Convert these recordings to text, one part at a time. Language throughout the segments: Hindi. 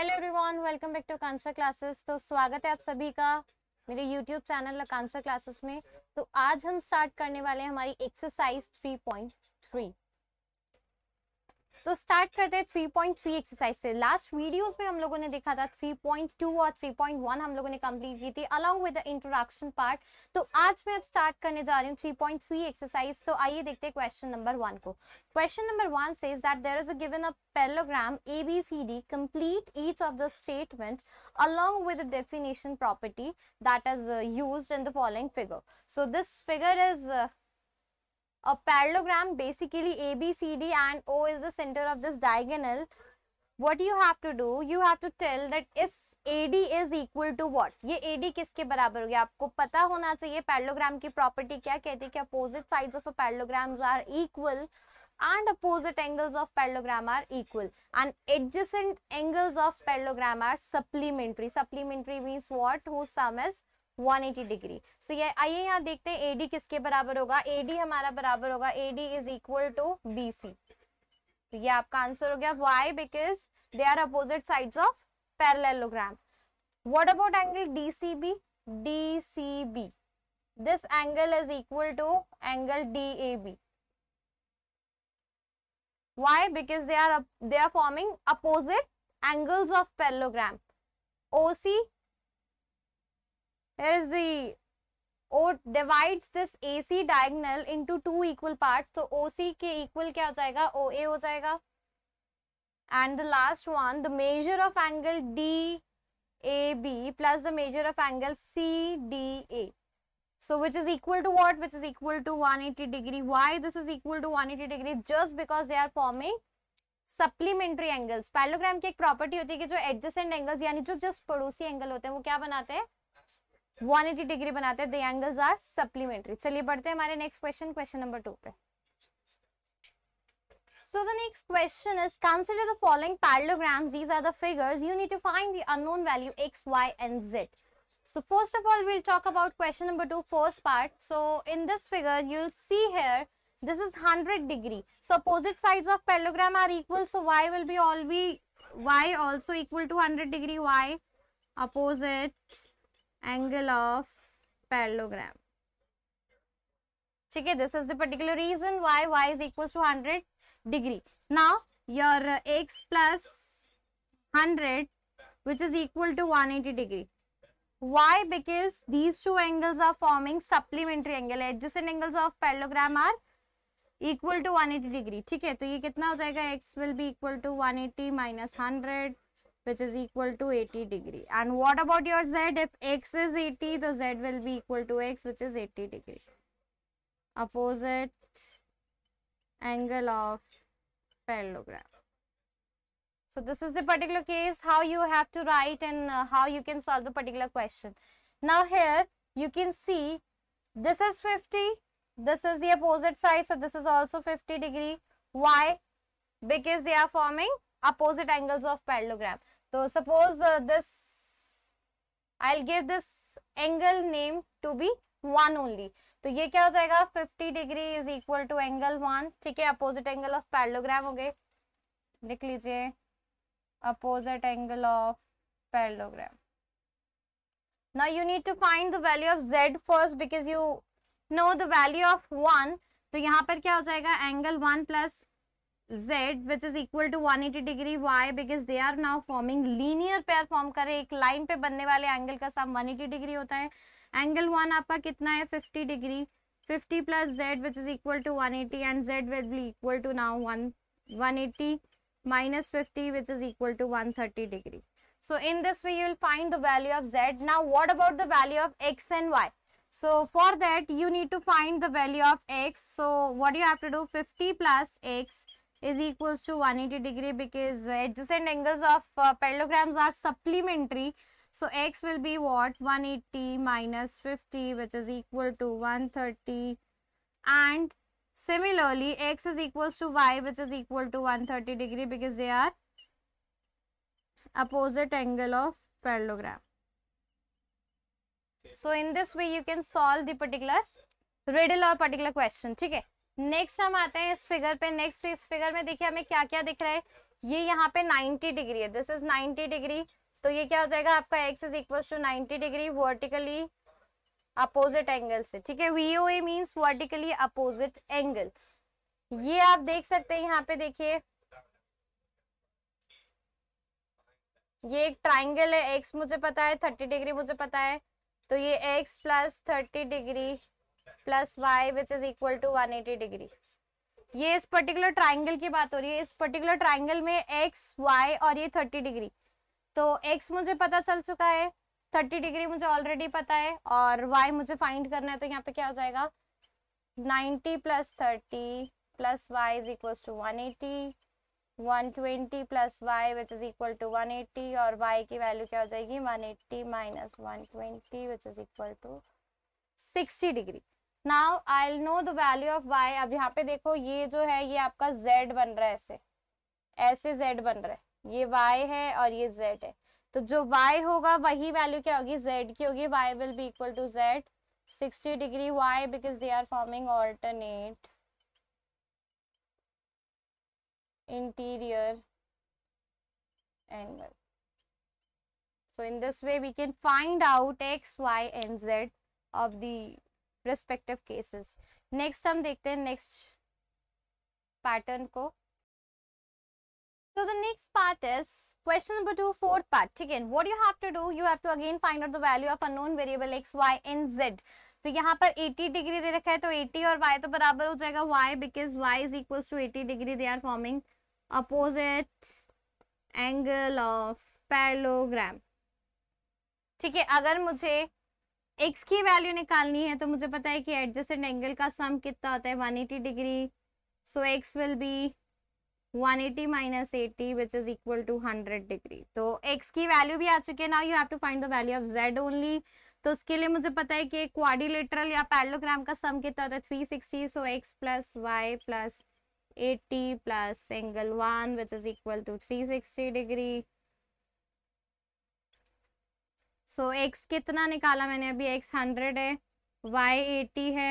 Hello everyone welcome back to Kansar classes तो स्वागत है आप सभी का मेरे यूट्यूब चैनल कांसर क्लासेस में तो आज हम स्टार्ट करने वाले हैं हमारी एक्सरसाइज 3.3 तो स्टार्ट करते हैं 3.3 एक्सरसाइज से लास्ट वीडियोस में हम लोगों ने देखा था 3.2 और 3.1 हम लोगों ने कंप्लीट की थी along with the introduction part तो आज मैं अब स्टार्ट करने जा रही हूँ 3.3 एक्सरसाइज तो आइए देखते हैं क्वेश्चन नंबर वन को क्वेश्चन नंबर वन से is that there is a given a parallelogram A B C D complete each of the statement along with definition property that is use in the following figure so this figure is a parallelogram basically a b c d and O is the center of this diagonal what you have to do you have to tell that is AD is equal to what ye AD kiske barabar ho gaya aapko pata hona chahiye parallelogram ki property kya kehti hai ki opposite sides of a parallelograms are equal and opposite angles of parallelogram are equal and adjacent angles of parallelogram are supplementary supplementary means what whose sum is 180 degree so so, ये आइए यहाँ देखते हैं AD किसके बराबर होगा AD हमारा बराबर होगा AD is equal to BC तो ये आपका आंसर हो गया why because they are opposite sides of parallelogram what about angle DCB DCB this angle is equal to angle DAB. Why? Because they are they are forming opposite angles of parallelogram. OC here is the O divides this AC diagonal into two equal parts. So OC के equal क्या हो जाएगा OA हो जाएगा and the last one the measure of angle DAB plus the measure of angle CDA. So which is equal to what? Which is equal to 180 degree. Why this is equal to 180 degree? Just because they are forming supplementary angles. Parallelogram की एक property होती है कि जो adjacent angles यानी जो just पड़ोसी angle होते हैं वो क्या बनाते हैं 180 डिग्री बनाते हैं द एंगल्स आर सप्लीमेंट्री चलिए बढ़ते हैं हमारे next question question number two पे So the next question is consider the following parallelograms. These are the figures. You need to find the unknown value x, y and z. So first of all, we'll talk about question number two, first part. So in this figure, you'll see here, this is 100 degree. So opposite sides of parallelogram are equal. So y will be all be, y also equal to 100 degree, y opposite angle of parallelogram ठीक है this is the particular reason why y is equal to hundred degree now your x plus hundred which is equal to one eighty degree why because these two angles are forming supplementary angle adjacent angles of parallelogram are equal to one eighty degree ठीक है तो ये कितना हो जाएगा x will be equal to one eighty minus hundred which is equal to 80 degree. And what about your z? If x is 80, the z will be equal to x, which is 80 degree. Opposite angle of parallelogram. So, this is the particular case how you have to write and uh, how you can solve the particular question. Now, here you can see this is 50, this is the opposite side. So, this is also 50 degree. Why? Because they are forming opposite angles of parallelogram तो suppose this I will give this angle name to be one only तो ये क्या हो जाएगा fifty degree is equal to angle one ठीक है अपोजिट एंगल ऑफ पैरलोग्राम हो गए लिख लीजिए opposite angle of parallelogram now you need to find the value of z first because you know the value of one तो यहाँ पर क्या हो जाएगा angle one plus z which is equal to 180 degree y because they are now forming linear pair form करें एक line पे बनने वाले angle का sum 180 degree होता है Angle one आपका कितना है 50 degree. 50 plus z which is equal to 180 and z will be equal to now 1 180 minus 50 which is equal to 130 degree. So in this way you will find the value of z. Now what about the value of x and y? So for that you need to find the value of x. So what you have to do 50 plus x is equals to 180 degree because adjacent angles of uh, parallelograms are supplementary. So, x will be what 180 minus 50 which is equal to 130 and similarly x is equals to y which is equal to 130 degree because they are opposite angle of parallelogram. So, in this way you can solve the particular riddle or particular question. Okay? Next हम आते हैं इस फिगर पे नेक्स्ट इस फिगर में देखिए हमें क्या क्या दिख रहा है ये यहाँ पे 90 डिग्री है दिस इज 90 डिग्री तो ये क्या हो जाएगा आपका x is equal to 90 degree vertically opposite angle से ठीक है V O A means vertically opposite angle ये आप देख सकते हैं यहाँ पे देखिए ये एक ट्राइंगल है एक्स मुझे पता है थर्टी डिग्री मुझे पता है तो ये x plus thirty degree plus y which is equal to one eighty degree ये इस पर्टिकुलर ट्राइंगल की बात हो रही है इस पर्टिकुलर ट्राइंगल में एक्स वाई और ये थर्टी डिग्री तो एक्स मुझे पता चल चुका है थर्टी डिग्री मुझे ऑलरेडी पता है और वाई मुझे फाइंड करना है तो यहाँ पे क्या हो जाएगा ninety plus thirty plus y is equal to one eighty one twenty plus y which is equal to one eighty और वाई की वैल्यू क्या हो जाएगी one eighty minus one twenty which is equal to sixty degree now I know the value of y अब यहाँ पे देखो ये जो है ये आपका जेड बन रहा है ऐसे ऐसे जेड बन रहा है ये वाई है और ये जेड है तो जो वाई होगा वही वैल्यू क्या होगी जेड की होगी y will be equal to z 60 degree why because they are forming alternate interior angle so in this way we can find out x y and z of the respective cases next हम देखते हैं नेक्स्ट पैटर्न को So the next part is question number two, fourth part. Again, what you have to do, you have to again find out the value of unknown variable x, y and z. तो यहाँ पर 80 डिग्री दे रखा है तो 80 और y तो बराबर हो जाएगा y because y is equals to 80 degree. They are forming opposite angle of parallelogram. ठीक है अगर मुझे एक्स की वैल्यू निकालनी है तो मुझे पता है कि एडजस्टेड एंगल का सम कितना होता है 180 degree so x will be 180 eighty minus eighty which is equal to hundred degree तो एक्स की वैल्यू भी आ चुकी है now you have to find the value of z only तो उसके लिए मुझे पता है कि क्वाडिलेटरल या पैलोग्राम का सम कितना होता है three sixty so x plus y plus eighty plus angle one which is equal to three sixty degree so so, x कितना निकाला मैंने अभी एक्स हंड्रेड है वाई एटी है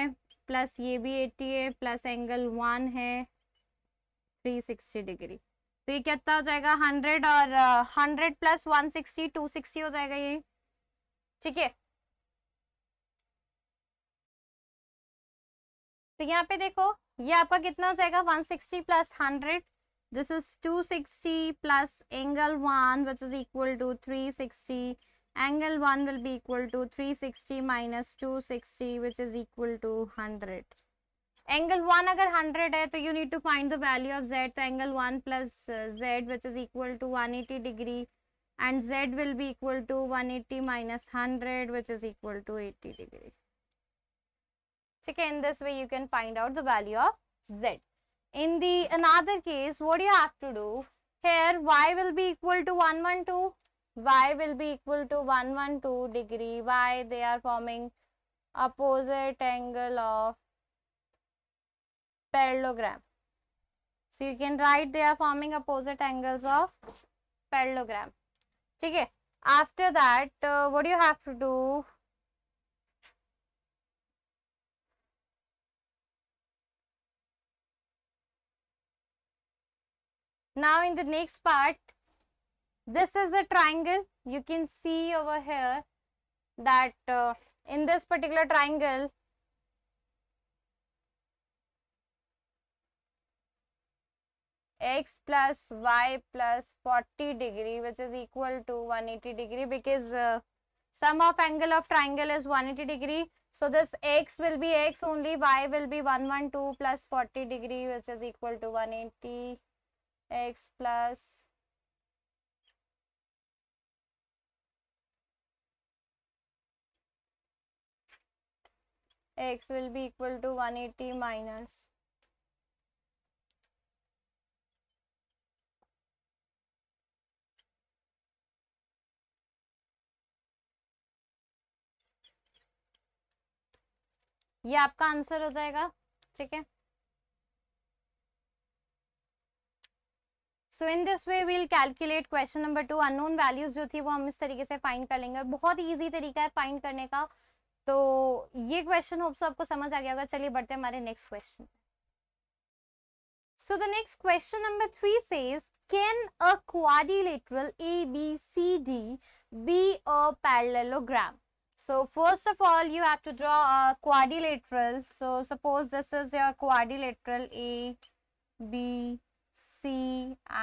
प्लस ये भी एटी है प्लस एंगल वन है थ्री सिक्सटी डिग्री तो ये कितना हो जाएगा हंड्रेड और hundred plus one sixty two sixty हो जाएगा ये ठीक है तो यहाँ पे देखो ये आपका कितना हो जाएगा 160 sixty plus hundred this is 260 plus angle one which is equal to 360 angle 1 will be equal to 360 minus 260 which is equal to 100 Angle one, अगर 100 है you need to find the value of z Angle 1 plus uh, z which is equal to 180 degree, and z will be equal to 180 minus 100 which is equal to 80 degree. Okay, in this way you can find out the value of z. In the another case what you have to do here y will be equal to 112 y will be equal to 112 degree y they are forming opposite angle of parallelogram so you can write they are forming opposite angles of parallelogram okay after that uh, what do you have to do now in the next part this is a triangle. You can see over here that uh, in this particular triangle, x plus y plus 40 degree which is equal to 180 degree because uh, sum of angle of triangle is 180 degree. So, this x will be x only, y will be 112 plus 40 degree which is equal to 180 x plus x will be equal to 180 minus ये आपका आंसर हो जाएगा ठीक है so in this way we'll calculate question number two unknown values जो थी वो हम इस तरीके से फाइंड कर लेंगे और बहुत ईजी तरीका है फाइंड करने का तो ये क्वेश्चन होप्स आपको समझ आ गया होगा चलिए बढ़ते हैं हमारे next question So the next question number 3 says, can a quadrilateral ABCD be a parallelogram? So first of all, you have to draw a quadrilateral. So suppose this is your quadrilateral A, B, C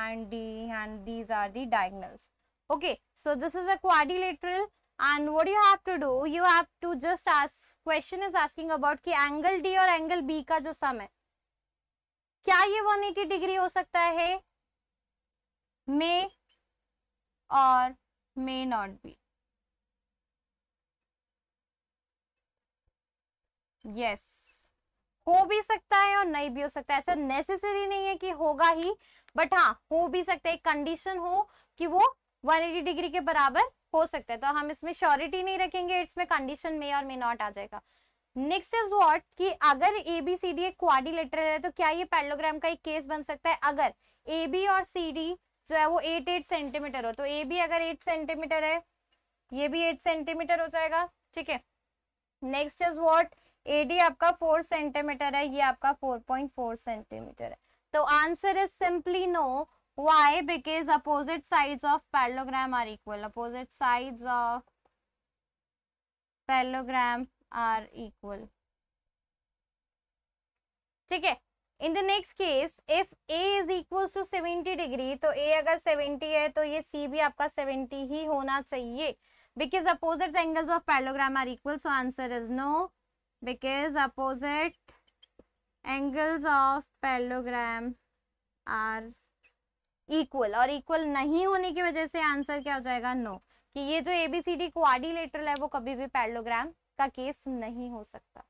and D and these are the diagonals. Okay, so this is a quadrilateral and what you have to do you have to just ask question is asking about ki angle D or angle B ka jo sum hai kya ye 180 degree ho sakta hai may or may not be yes हो भी सकता है और नहीं भी हो सकता है ऐसा नेसेसरी नहीं है कि होगा ही बट हाँ हो भी सकता है कंडीशन हो कि वो 180 डिग्री के बराबर हो सकता है तो हम इसमें श्योरिटी नहीं रखेंगे इट्स में कंडीशन में और मे नॉट आ जाएगा नेक्स्ट इज वॉट कि अगर ए बी सी डी एक क्वाडिलेटरल है तो क्या ये पैडलोग्राम का एक केस बन सकता है अगर ए बी और सी डी जो है वो एट एट सेंटीमीटर हो तो ए बी अगर एट सेंटीमीटर है ये भी एट सेंटीमीटर हो जाएगा ठीक है next is what A D आपका फोर सेंटीमीटर है ये आपका फोर पॉइंट फोर सेंटीमीटर है तो answer is simply no why because opposite sides of parallelogram are equal opposite sides of parallelogram are equal ठीक है in the next case if A is equal to seventy degree तो ए अगर सेवेंटी है तो ये सी भी आपका सेवेंटी ही होना चाहिए because opposite angles of parallelogram are equal so answer is no because opposite angles of parallelogram are equal और इक्वल नहीं होने की वजह से आंसर क्या हो जाएगा नो no. कि ये जो एबीसीडी क्वारिलेटरल है वो कभी भी पैरलोग्राम का केस नहीं हो सकता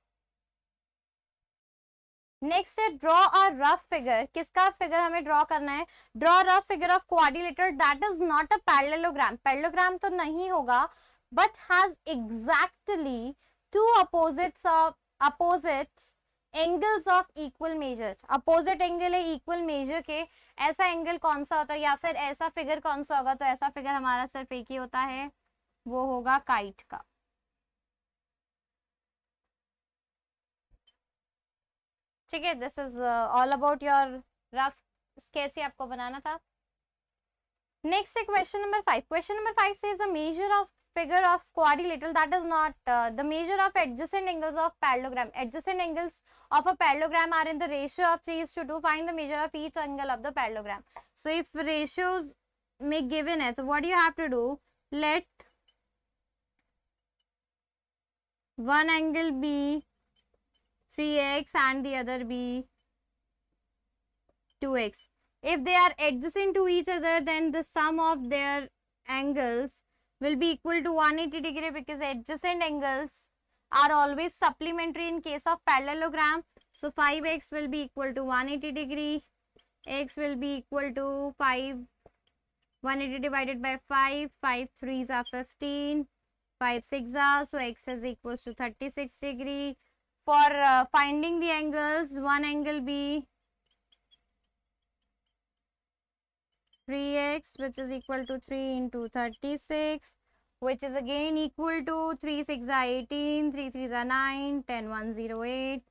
नेक्स्ट है ड्रॉ अ रफ फिगर किसका फिगर हमें ड्रॉ करना है draw rough figure of quadrilateral that is not a parallelogram parallelogram तो नहीं होगा but has exactly two opposites of opposite angles of equal measure opposite angle है इक्वल मेजर के ऐसा एंगल कौन सा होता है या फिर ऐसा फिगर कौन सा होगा तो ऐसा फिगर हमारा सिर्फ एक ही होता है वो होगा काइट का ठीक है this is all about your rough sketch ही आपको बनाना था नेक्स्ट है question number five question number five से is a measure of figure of quadrilateral that is not uh, the measure of adjacent angles of parallelogram. Adjacent angles of a parallelogram are in the ratio of 3 is to 2 find the measure of each angle of the parallelogram. So, if ratios may given it, so what you have to do let one angle be 3x and the other be 2x. If they are adjacent to each other then the sum of their angles will be equal to 180 degree because adjacent angles are always supplementary in case of parallelogram. So 5x will be equal to 180 degree, x will be equal to 5, 180 divided by 5, 5 3s are 15, 5 6 are, so x is equals to 36 degree. For uh, finding the angles, one angle be 3x which is equal to 3 into 36 which is again equal to 3 6 are 18, 3 3 are 9, 10 1 0 8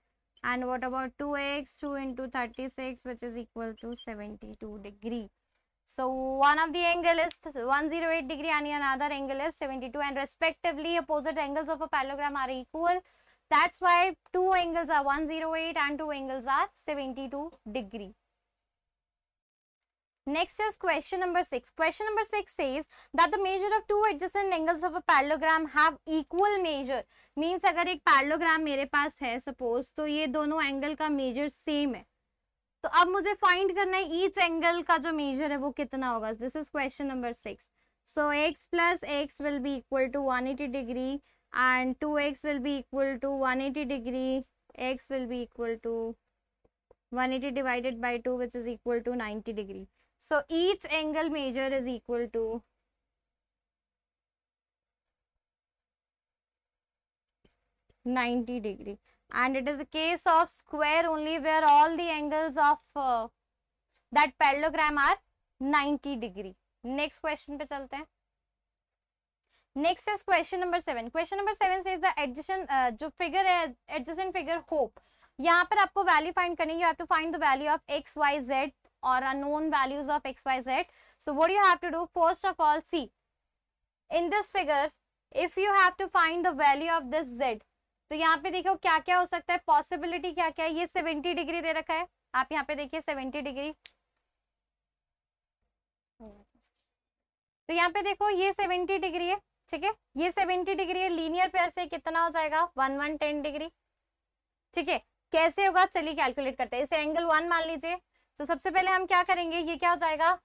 and what about 2x 2 into 36 which is equal to 72 degree. So, one of the angle is 108 degree and another angle is 72 and respectively opposite angles of a parallelogram are equal. That's why two angles are 108 and two angles are 72 degree. Next is question number 6. Question number 6 says that the measure of two adjacent angles of a parallelogram have equal measure. Means अगर एक parallelogram मेरे पास है suppose तो ये दोनों angle का measure same है तो अब मुझे find करना है each angle का जो measure है वो कितना होगा This is question number 6. So x plus x will be equal to 180 degree and 2x will be equal to 180 degree x will be equal to 180 divided by 2 which is equal to 90 degree. So each angle major is equal to ninety degree, and it is a case of square only where all the angles of uh, that parallelogram are ninety degree. Next question पे चलते हैं. Next is question number seven. Question number seven says the adjacent uh, जो figure है adjacent figure hope. यहाँ पर आपको value find करनी है you have to find the value of x y z or unknown values of x y z So what you have to do first of all see in this figure if you have to find the value of this z तो यहाँ पे देखो क्या क्या हो सकता है पॉसिबिलिटी क्या क्या है ये सेवेंटी डिग्री दे रखा है आप यहाँ पे देखिए सेवेंटी डिग्री तो यहाँ पे देखो ये सेवेंटी डिग्री है ठीक है ये सेवेंटी डिग्री है लीनियर पेयर से कितना हो जाएगा वन वन टेन डिग्री ठीक है कैसे होगा चलिए कैलकुलेट करते हैं इसे एंगल वन मान लीजिए तो सबसे पहले हम क्या करेंगे ये क्या हो जाएगा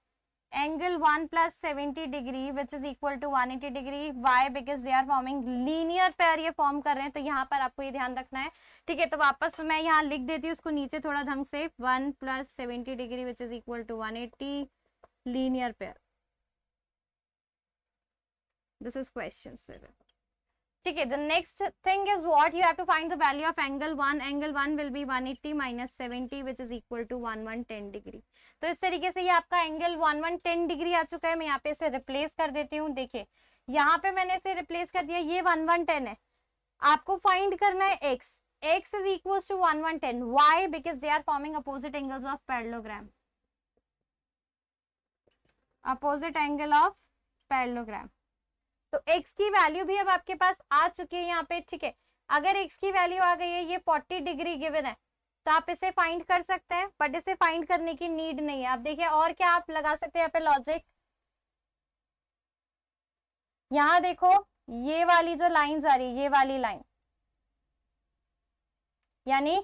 angle one plus seventy degree which is equal to one eighty degree why because they are forming linear pair ये फॉर्म कर रहे हैं तो यहाँ पर आपको ये ध्यान रखना है ठीक है तो वापस मैं यहाँ लिख देती हूँ उसको नीचे थोड़ा ढंग से one plus seventy degree which is equal to one eighty linear pair this is question seven ठीक है the next thing is what you have to find the value of angle one angle one will be 180 eighty minus seventy which is equal to one one ten degree तो इस तरीके से ये आपका angle one one ten degree आ चुका है मैं यहाँ पे इसे रिप्लेस कर देती हूँ देखिए यहाँ पे मैंने इसे रिप्लेस कर दिया ये वन वन टेन है आपको फाइंड करना है x x is equal to one one ten why because they are forming opposite angles of parallelogram opposite angle of parallelogram तो x की वैल्यू भी अब आपके पास आ चुकी है यहाँ पे ठीक है अगर x की वैल्यू आ गई है ये 40 डिग्री गिवन है तो आप इसे फाइंड कर सकते हैं बट इसे फाइंड करने की नीड नहीं है आप देखिए और क्या आप लगा सकते हैं यहाँ पे लॉजिक यहाँ देखो ये वाली जो लाइन आ रही है ये वाली लाइन यानी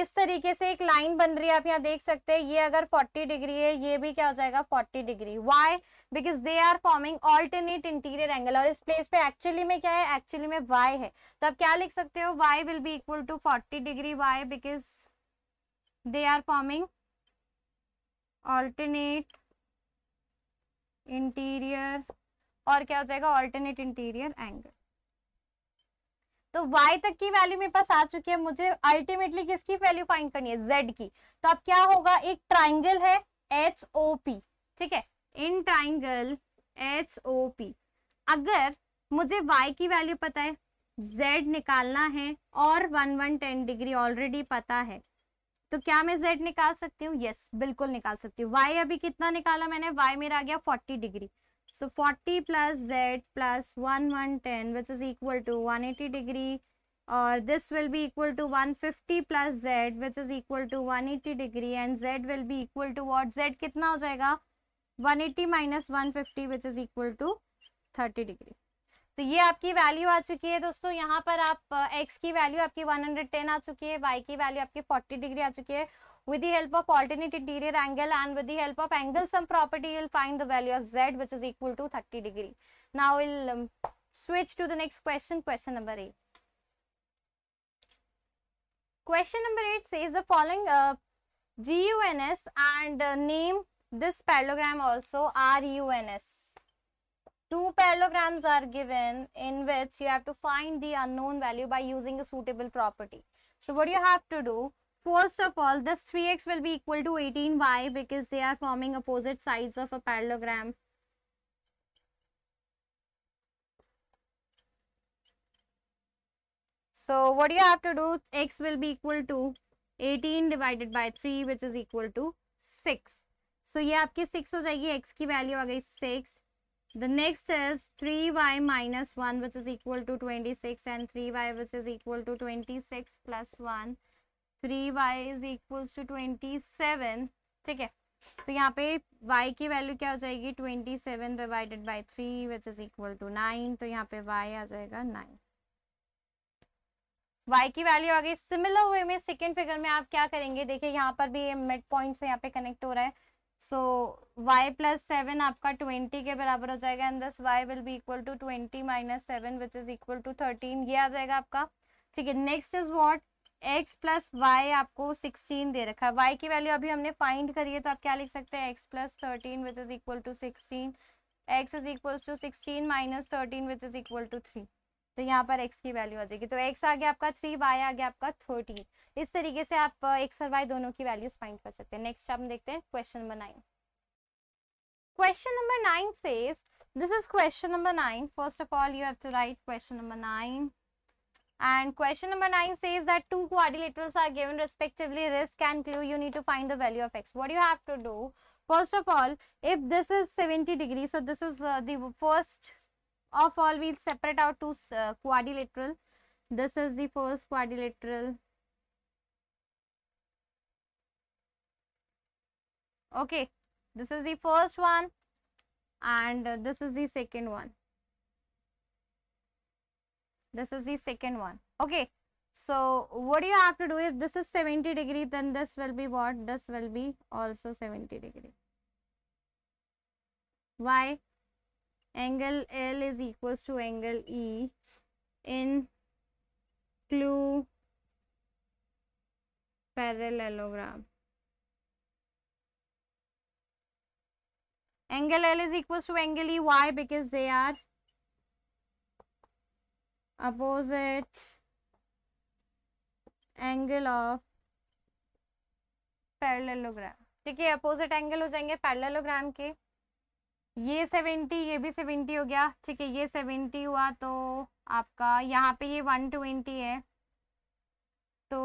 इस तरीके से एक लाइन बन रही है आप यहाँ देख सकते हैं ये अगर 40 डिग्री है ये भी क्या हो जाएगा 40 degree why because they are forming alternate interior angle और इस प्लेस पे एक्चुअली में क्या है एक्चुअली में वाई है तो आप क्या लिख सकते हो y will be equal to forty degree why because they are forming alternate interior और क्या हो जाएगा ऑल्टरनेट इंटीरियर एंगल तो y तक की वैल्यू मेरे पास आ चुकी है मुझे अल्टीमेटली किसकी वैल्यू फाइंड करनी है z की तो अब क्या होगा एक ट्राइंगल है एच ओ पी ठीक है in triangle H O P अगर मुझे y की वैल्यू पता है z निकालना है और one one ten degree already पता है तो क्या मैं z निकाल सकती हूँ यस yes, बिल्कुल निकाल सकती हूँ y अभी कितना निकाला मैंने y मेरा आ गया forty degree So 40 plus z plus 1110 which is equal to 180 degree or uh, this will be equal to 150 plus z which is equal to 180 degree and z will be equal to what z kitna ho jayega 180 minus 150 which is equal to 30 degree तो ये आपकी वैल्यू आ चुकी है दोस्तों यहाँ पर आप एक्स की वैल्यू आपकी 110 आ चुकी है वाई की वैल्यू आपकी 40 डिग्री आ चुकी है with the help of alternate interior angle and with the help of angle sum property you'll find the value of z which is equal to 30 degree now we'll um, switch to the next question question number 8 question number 8 says the following uh, guns and uh, name this parallelogram also runs two parallelograms are given in which you have to find the unknown value by using a suitable property so what you have to do First of all, this 3x will be equal to 18y because they are forming opposite sides of a parallelogram. So, what do you have to do? x will be equal to 18 divided by 3 which is equal to 6. So, ये आपकी 6 हो जाएगी x की वैल्यू आ 6. The next is 3y minus 1 which is equal to 26 and 3y which is equal to 26 plus 1. Three y is equal to twenty seven ठीक है तो यहाँ पे y की वैल्यू क्या हो जाएगी twenty seven divided by three which is equal to nine तो यहाँ पे y आ जाएगा नाइन y की वैल्यू आ गई सिमिलर वे में सेकेंड फिगर में आप क्या करेंगे देखिए यहाँ पर भी ये मिड पॉइंट से यहाँ पे कनेक्ट हो रहा है सो y प्लस सेवन आपका ट्वेंटी के बराबर हो जाएगा एंड दस y will be equal to twenty minus seven which is equal to thirteen ये आ जाएगा आपका ठीक है next is what x plus y आपको 16 दे रखा है y की वैल्यू अभी हमने फाइंड करी है तो आप क्या लिख सकते हैं x plus thirteen which is equal to sixteen x is equal to sixteen minus thirteen which is equal to three तो यहाँ पर x की वैल्यू आ जाएगी तो x आ गया आपका थ्री y आ गया आपका थर्टीन इस तरीके से आप x और y दोनों की वैल्यूज फाइंड कर सकते हैं नेक्स्ट आप देखते हैं question number nine question number nine से this is question number nine first of all you have to write question number nine And question number 9 says that two quadrilaterals are given respectively risk and clue. You need to find the value of x. What do you have to do? First of all, if this is 70 degrees, so this is uh, the first of all, we'll separate out two uh, quadrilateral. This is the first quadrilateral. Okay, this is the first one and uh, this is the second one. This is the second one. Okay. So, what do you have to do if this is 70 degree then this will be what? This will be also 70 degree. Why? Angle L is equals to angle E in clue parallelogram. Angle L is equals to angle E. Why? Because they are opposite angle of parallelogram ठीक है अपोजिट एंगल हो जाएंगे पैरेललोग्राम के ये सेवेंटी ये भी सेवेंटी हो गया ठीक है ये सेवेंटी हुआ तो आपका यहाँ पे ये वन ट्वेंटी है तो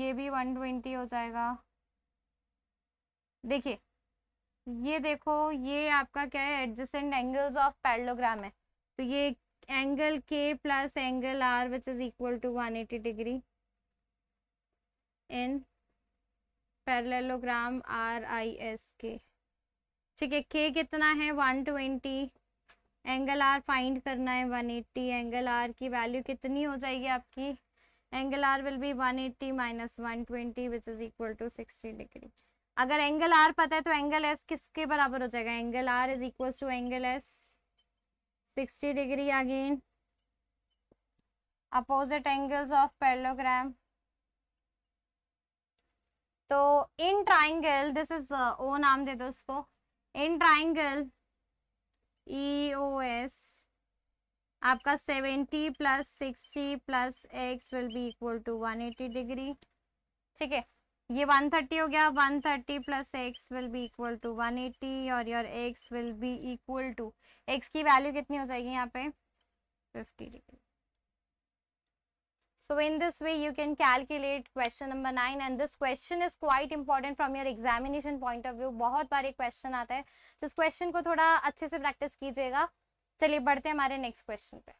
ये भी वन ट्वेंटी हो जाएगा देखिए ये देखो ये आपका क्या है एडजस्टेंट एंगल्स ऑफ पैरलोग्राम है तो ये angle K plus angle R which is equal to 180 degree in parallelogram r i s k ठीक है K कितना है 120 एंगल आर फाइंड करना है 180 एंगल आर की वैल्यू कितनी हो जाएगी आपकी angle R will be 180 eighty minus one twenty which is equal to 60 degree अगर एंगल आर पता है तो एंगल एस किसके बराबर हो जाएगा angle R is equal to angle S 60 degree again opposite angles of parallelogram तो in triangle this is O नाम दे दो उसको in triangle E O S आपका 70 plus 60 plus x will be equal to 180 degree ठीक है ये 130 हो गया 130 plus x will be equal to 180 और your x will be equal to x की वैल्यू कितनी हो जाएगी यहाँ पे fifty degree so in this way you can calculate question number 9 and this question is quite important from your examination point of view बहुत बार एक question आता है तो इस question को थोड़ा अच्छे से practice कीजिएगा चलिए बढ़ते हैं हमारे next question पे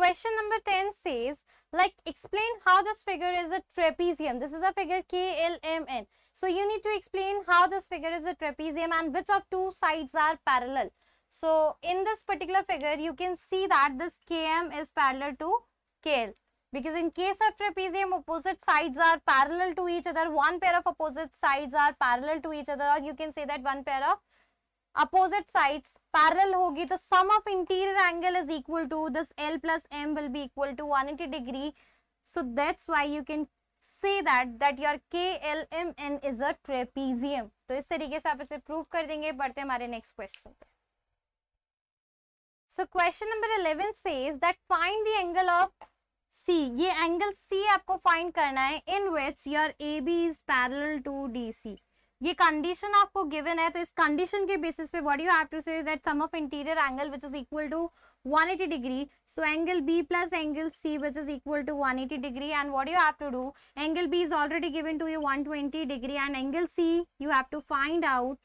Question number 10 says, like, explain how this figure is a trapezium. This is a figure KLMN. So, you need to explain how this figure is a trapezium and which of two sides are parallel. So in this particular figure, you can see that this Km is parallel to KL because in case of trapezium, opposite sides are parallel to each other. One pair of opposite sides are parallel to each other or you can say that one pair of opposite sides parallel होगी तो sum of interior angle is equal to this L plus M will be equal to 180 degree. So that's why you can say that that your KLMN is a trapezium. तो इस तरीके से आप इसे prove कर देंगे बढ़ते हमारे next question पे so question number eleven says that find the angle of C ये एंगल सी आपको फाइंड करना है in which your A B is parallel to D C ये कंडीशन आपको गिवन है तो इस कंडीशन के बेसिस पे what you have to say that sum of interior angle which is equal to 180 degree so angle B plus angle C which is equal to 180 degree and what you have to do angle B is already given to you 120 degree and angle C you have to find out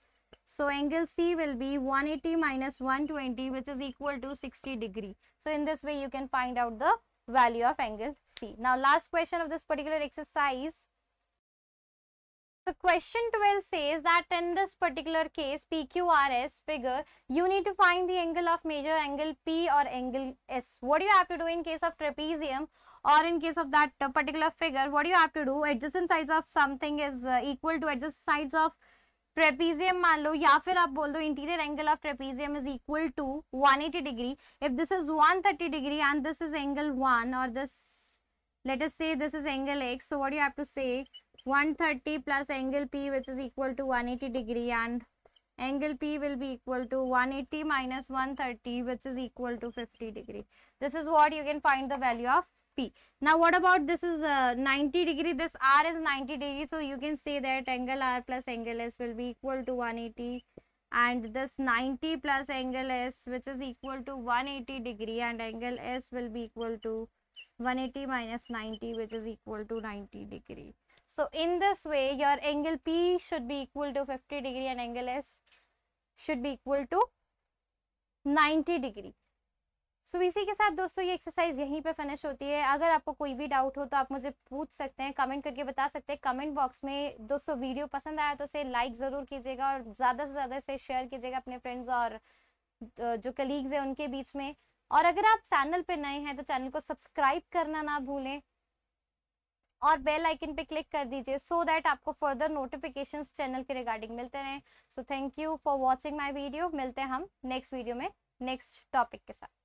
So angle C will be 180 minus 120 which is equal to 60 degree. So in this way you can find out the value of angle C. Now last question of this particular exercise. The question 12 says that in this particular case PQRS figure you need to find the angle of major angle P or angle S. What do you have to do in case of trapezium or in case of that particular figure what do you have to do adjacent sides of something is uh, equal to adjacent sides of Trapezium, मान लो या फिर आप बोल दो interior angle of trapezium is equal 180 degree. If this is 130 degree and this is angle 1 or this let us say this is angle x so what you have to say 130 plus angle p which is equal to 180 degree and angle p will be equal to 180 minus 130 which is equal to 50 degree this is what you can find the value of P. Now what about this is uh, 90 degree, this R is 90 degree. So you can say that angle R plus angle S will be equal to 180 and this 90 plus angle S which is equal to 180 degree and angle S will be equal to 180 minus 90 which is equal to 90 degree. So in this way your angle P should be equal to 50 degree and angle S should be equal to 90 degree. So so, इसी के साथ दोस्तों ये एक्सरसाइज यहीं पे फिनिश होती है अगर आपको कोई भी डाउट हो तो आप मुझे पूछ सकते हैं कमेंट करके बता सकते हैं कमेंट बॉक्स में दोस्तों वीडियो पसंद आया तो इसे लाइक ज़रूर कीजिएगा और ज़्यादा से ज़्यादा इसे शेयर कीजिएगा अपने फ्रेंड्स और जो कलीग्स हैं उनके बीच में और अगर आप चैनल पे नए हैं तो चैनल को सब्सक्राइब करना ना भूलें और बेल आइकन पे क्लिक कर दीजिए सो दैट आपको फर्दर नोटिफिकेशंस चैनल के रिगार्डिंग मिलते रहें so thank you for watching my video मिलते हैं हम नेक्स्ट वीडियो में नेक्स्ट टॉपिक के साथ